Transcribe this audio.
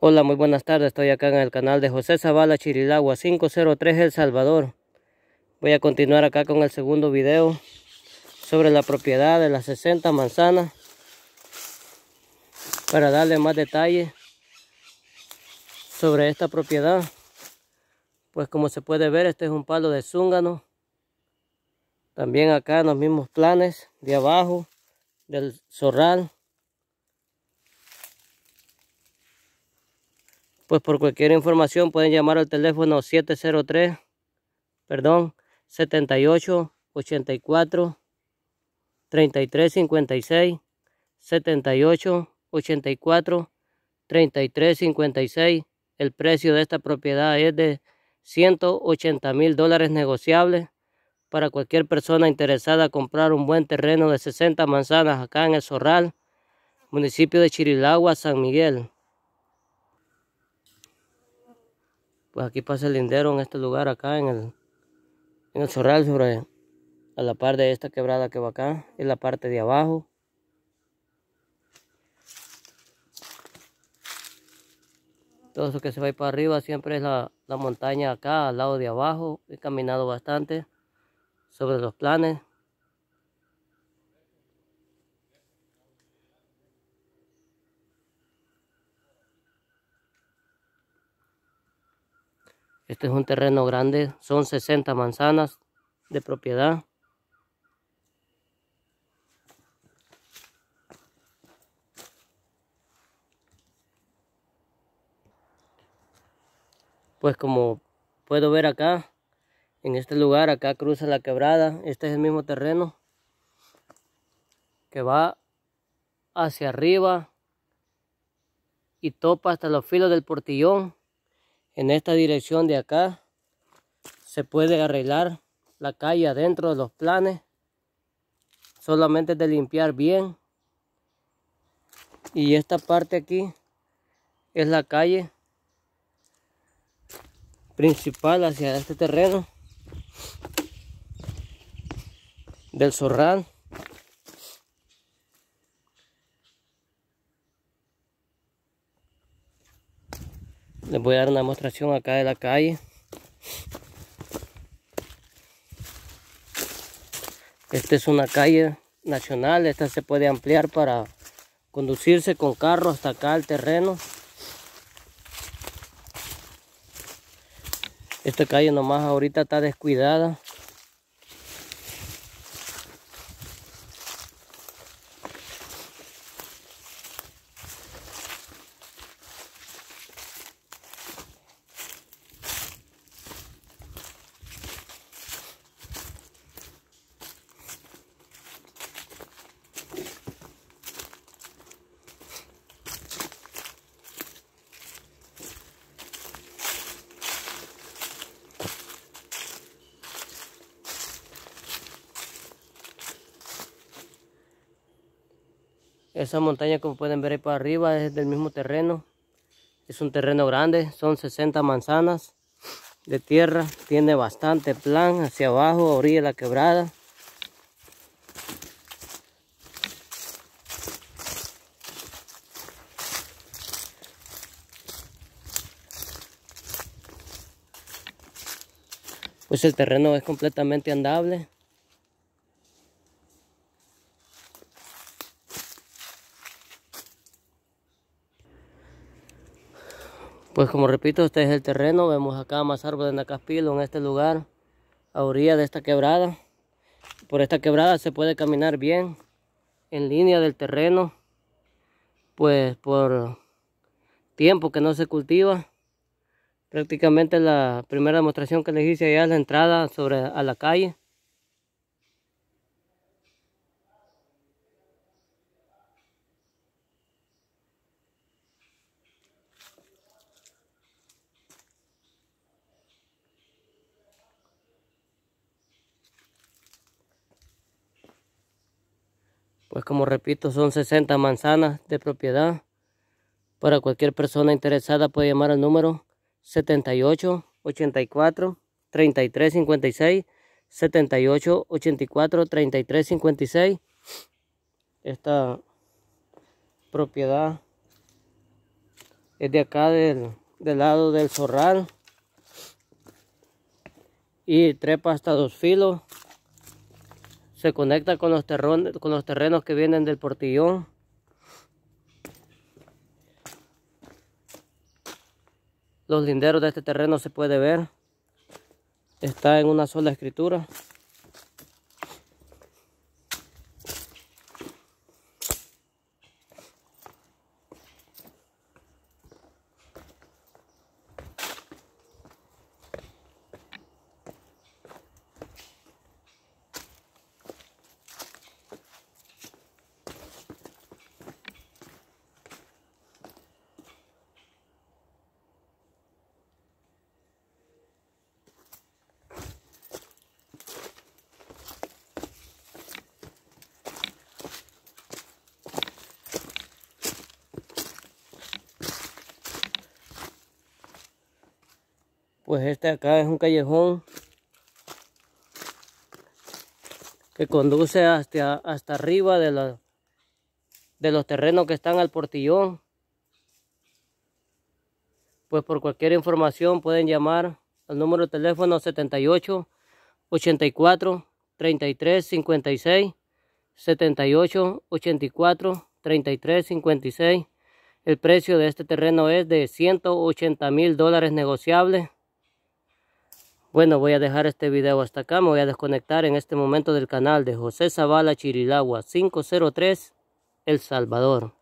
Hola, muy buenas tardes. Estoy acá en el canal de José Zavala, Chirilagua, 503 El Salvador. Voy a continuar acá con el segundo video sobre la propiedad de las 60 manzanas para darle más detalle sobre esta propiedad. Pues como se puede ver, este es un palo de zúngano. También acá en los mismos planes de abajo del zorral. pues por cualquier información pueden llamar al teléfono 703, perdón, 78 84 33 56 78 84 33 56 el precio de esta propiedad es de 180 mil dólares negociables para cualquier persona interesada a comprar un buen terreno de 60 manzanas acá en El Zorral, municipio de Chirilagua, San Miguel. pues aquí pasa el lindero en este lugar acá en el, en el zorral sobre a la parte de esta quebrada que va acá en la parte de abajo todo eso que se va para arriba siempre es la montaña acá al lado de abajo he caminado bastante sobre los planes Este es un terreno grande, son 60 manzanas de propiedad. Pues como puedo ver acá, en este lugar, acá cruza la quebrada, este es el mismo terreno que va hacia arriba y topa hasta los filos del portillón en esta dirección de acá se puede arreglar la calle adentro de los planes solamente de limpiar bien y esta parte aquí es la calle principal hacia este terreno del zorral les voy a dar una demostración acá de la calle esta es una calle nacional esta se puede ampliar para conducirse con carro hasta acá al terreno esta calle nomás ahorita está descuidada Esa montaña como pueden ver ahí para arriba es del mismo terreno. Es un terreno grande, son 60 manzanas de tierra. Tiene bastante plan hacia abajo, orilla la quebrada. Pues el terreno es completamente andable. Pues como repito, este es el terreno, vemos acá más árboles de Nacaspilo en este lugar, a orilla de esta quebrada. Por esta quebrada se puede caminar bien, en línea del terreno, pues por tiempo que no se cultiva. Prácticamente la primera demostración que les hice allá es la entrada sobre a la calle. Pues como repito, son 60 manzanas de propiedad. Para cualquier persona interesada puede llamar al número 78 84 33 56 78 84 33 56. Esta propiedad es de acá del, lado del zorral y trepa hasta dos filos se conecta con los, con los terrenos que vienen del portillón. Los linderos de este terreno se puede ver. Está en una sola escritura. pues este acá es un callejón que conduce hasta, arriba de, de los terrenos que están al portillón. Pues por cualquier información pueden llamar al número de teléfono 78 84 33 56 78 84 33 56. El precio de este terreno es de 180 mil dólares negociables bueno, voy a dejar este video hasta acá. Me voy a desconectar en este momento del canal de José Zavala Chirilagua 503 El Salvador.